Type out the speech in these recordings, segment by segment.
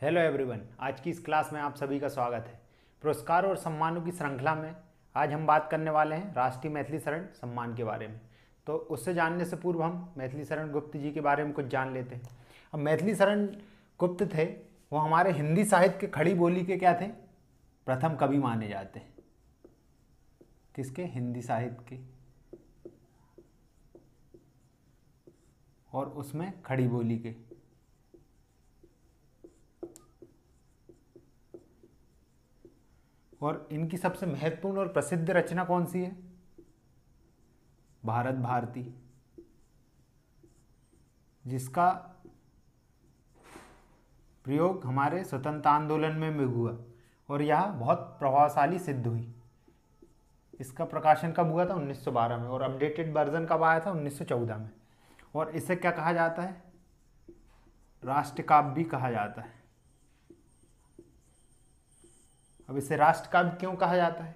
hello everyone आज की इस क्लास में आप सभी का स्वागत है पुरस्कार और सम्मानों की श्रृंखला में आज हम बात करने वाले हैं राष्ट्रीय मैथिली शरण सम्मान के बारे में तो उससे जानने से पूर्व हम मैथिली शरण गुप्त जी के बारे में कुछ जान लेते हैं अब मैथिली शरण गुप्त थे वो हमारे हिंदी साहित्य के खड़ी बोली के क्या थे प्रथम कवि माने जाते हैं किसके हिंदी साहित्य के और उसमें खड़ी बोली के और इनकी सबसे महत्वपूर्ण और प्रसिद्ध रचना कौन सी है भारत भारती जिसका प्रयोग हमारे स्वतंत्र आंदोलन में भी हुआ और यह बहुत प्रभावशाली सिद्ध हुई इसका प्रकाशन कब हुआ था 1912 में और अपडेटेड वर्जन कब आया था 1914 में और इसे क्या कहा जाता है राष्ट्रकाव्य भी कहा जाता है अब इसे राष्ट्रकाव्य क्यों कहा जाता है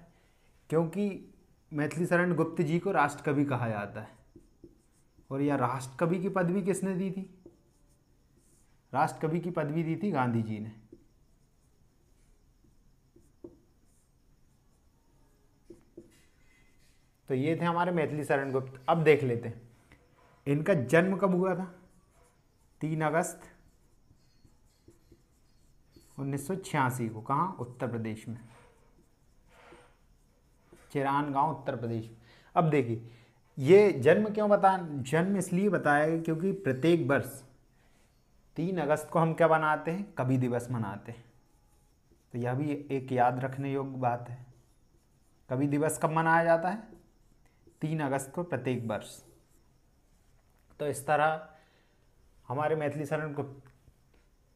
क्योंकि मैथिली शरण गुप्त जी को राष्ट्रकवि कहा जाता है और यह राष्ट्रकवि की पदवी किसने दी थी राष्ट्रकवि की पदवी दी थी गांधी जी ने तो ये थे हमारे मैथिली शरण गुप्त अब देख लेते हैं इनका जन्म कब हुआ था तीन अगस्त उन्नीस को कहाँ उत्तर प्रदेश में चिरान गांव उत्तर प्रदेश अब देखिए ये जन्म क्यों बता जन्म इसलिए बताया गया क्योंकि प्रत्येक वर्ष तीन अगस्त को हम क्या मनाते हैं कवि दिवस मनाते हैं तो यह भी एक याद रखने योग्य बात है कवि दिवस कब मनाया जाता है तीन अगस्त को प्रत्येक वर्ष तो इस तरह हमारे मैथिली शरण गुप्त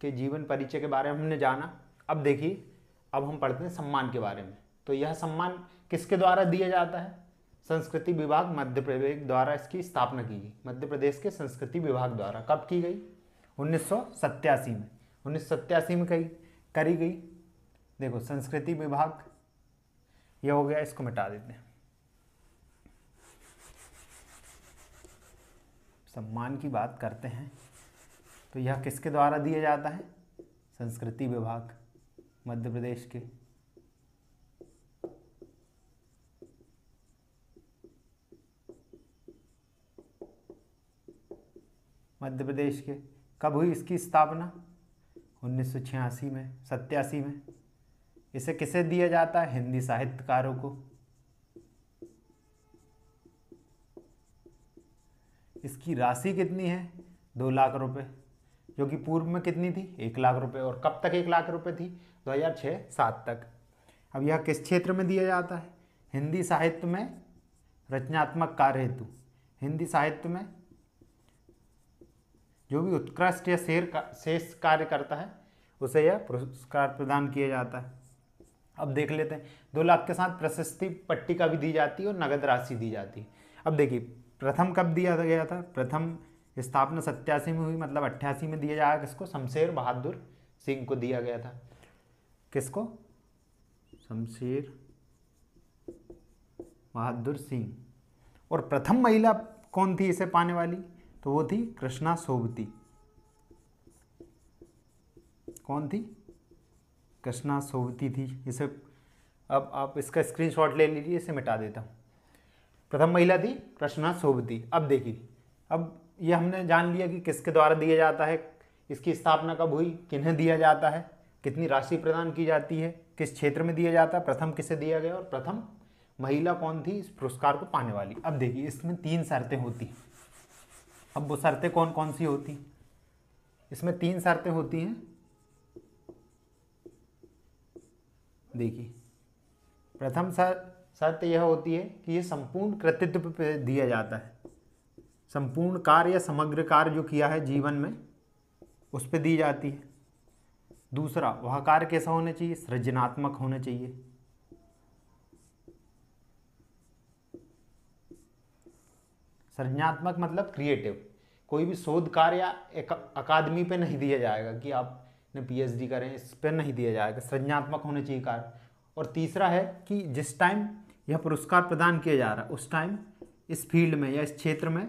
के जीवन परिचय के बारे में हमने जाना अब देखिए अब हम पढ़ते हैं सम्मान के बारे में तो यह सम्मान किसके द्वारा दिया जाता है संस्कृति विभाग मध्य प्रदेश द्वारा इसकी स्थापना की गई मध्य प्रदेश के संस्कृति विभाग द्वारा कब की गई उन्नीस में उन्नीस में कही करी गई देखो संस्कृति विभाग यह हो गया इसको मिटा देते हैं सम्मान की बात करते हैं तो यह किसके द्वारा दिया जाता है संस्कृति विभाग मध्य प्रदेश के मध्य प्रदेश के कब हुई इसकी स्थापना उन्नीस में सत्यासी में इसे किसे दिया जाता है हिंदी साहित्यकारों को इसकी राशि कितनी है दो लाख रुपए जो कि पूर्व में कितनी थी एक लाख रुपए और कब तक एक लाख रुपए थी 2006 सात तक अब यह किस क्षेत्र में दिया जाता है हिंदी साहित्य में रचनात्मक कार्य हेतु हिंदी साहित्य में जो भी उत्कृष्ट या शेर का शेष कार्य करता है उसे यह पुरस्कार प्रदान किया जाता है अब देख लेते हैं दो लाख के साथ प्रशस्ति पट्टी का भी दी जाती है और नगद राशि दी जाती है अब देखिए प्रथम कब दिया गया था प्रथम स्थापना सत्यासी में हुई मतलब अट्ठासी में दिया जाएगा किसको शमशेर बहादुर सिंह को दिया गया था किसको शमशेर बहादुर सिंह और प्रथम महिला कौन थी इसे पाने वाली तो वो थी कृष्णा सोबती कौन थी कृष्णा सोबती थी इसे अब आप इसका स्क्रीनशॉट ले लीजिए इसे मिटा देता हूँ प्रथम महिला थी कृष्णा थी अब देखिए अब ये हमने जान लिया कि किसके द्वारा दिया जाता है इसकी स्थापना कब हुई किन्हें दिया जाता है कितनी राशि प्रदान की जाती है किस क्षेत्र में दिया जाता है प्रथम किसे दिया गया और प्रथम महिला कौन थी इस पुरस्कार को पाने वाली अब देखिए इसमें तीन शर्तें होती हैं अब वो शर्तें कौन कौन सी होती इसमें तीन शर्तें होती हैं देखिए प्रथम शर्त शर्त यह होती है कि यह संपूर्ण कृतित्व पे दिया जाता है संपूर्ण कार्य या समग्र कार्य जो किया है जीवन में उस पर दी जाती है दूसरा वह कार्य कैसा होना चाहिए सृजनात्मक होना चाहिए सृजनात्मक मतलब क्रिएटिव कोई भी शोध कार्य अकादमी पे नहीं दिया जाएगा कि आप ने पीएचडी करें इस पर नहीं दिया जाएगा सृजनात्मक होना चाहिए कार्य और तीसरा है कि जिस टाइम यह पुरस्कार प्रदान किया जा रहा है उस टाइम इस फील्ड में या इस क्षेत्र में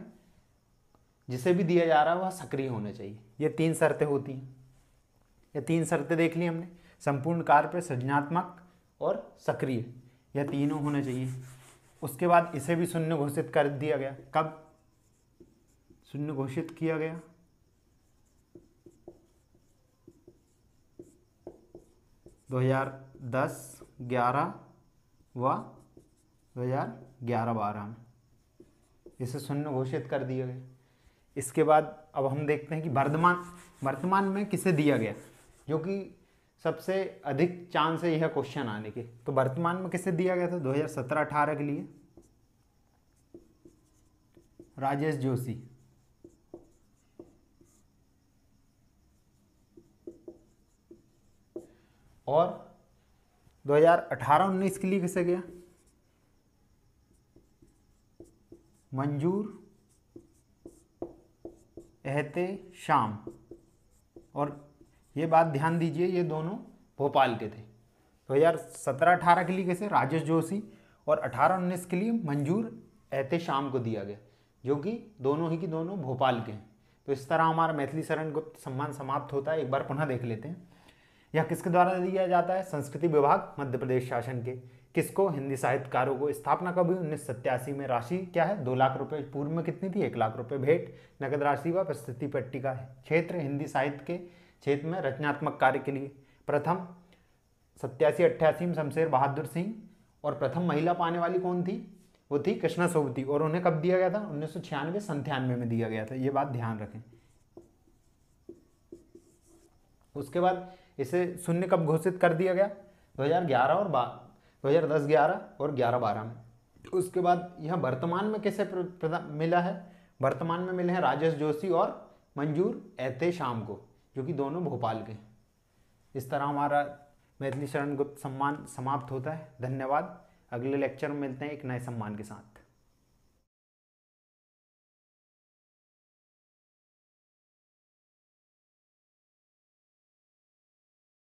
जिसे भी दिया जा रहा है वह सक्रिय होना चाहिए ये तीन शर्तें होती हैं ये तीन शर्तें देख ली हमने संपूर्ण कार्य पर सृजनात्मक और सक्रिय यह तीनों होने चाहिए उसके बाद इसे भी शून्य घोषित कर दिया गया कब शून्य घोषित किया गया दो हजार दस ग्यारह व दो तो हज़ार ग्यारह बारह में इसे शून्य घोषित कर दिया गया इसके बाद अब हम देखते हैं कि वर्धमान वर्तमान में किसे दिया गया जो कि सबसे अधिक चांस है यह क्वेश्चन आने के तो वर्तमान में किसे दिया गया था दो हजार सत्रह अठारह के लिए राजेश जोशी और 2018-19 के लिए किसे गया मंजूर एहते शाम और ये बात ध्यान दीजिए ये दोनों भोपाल के थे दो तो हजार सत्रह अठारह के लिए कैसे राजेश जोशी और अठारह उन्नीस के लिए मंजूर एहते शाम को दिया गया जो कि दोनों ही की दोनों भोपाल के हैं तो इस तरह हमारा मैथिली शरण गुप्त सम्मान समाप्त होता है एक बार पुनः देख लेते हैं यह किसके द्वारा दिया जाता है संस्कृति विभाग मध्य प्रदेश शासन के किसको हिंदी साहित्यकारों को स्थापना कब हुई उन्नीस सत्यासी में राशि क्या है दो लाख रुपए पूर्व में कितनी थी एक लाख रुपए भेंट नगद राशि व प्रस्तुति पट्टिका क्षेत्र हिंदी साहित्य के क्षेत्र में रचनात्मक कार्य के लिए प्रथम सत्यासी अट्ठासी में शमशेर बहादुर सिंह और प्रथम महिला पाने वाली कौन थी वो थी कृष्णा सोबती और उन्हें कब दिया गया था उन्नीस सौ छियानवे में दिया गया था ये बात ध्यान रखें उसके बाद इसे शून्य कब घोषित कर दिया गया 2011 और 2010 11 और 11 12 में उसके बाद यह वर्तमान में कैसे मिला है वर्तमान में मिले हैं राजेश जोशी और मंजूर एते शाम को जो कि दोनों भोपाल के इस तरह हमारा मैथिली शरण गुप्त सम्मान समाप्त होता है धन्यवाद अगले लेक्चर में मिलते हैं एक नए सम्मान के साथ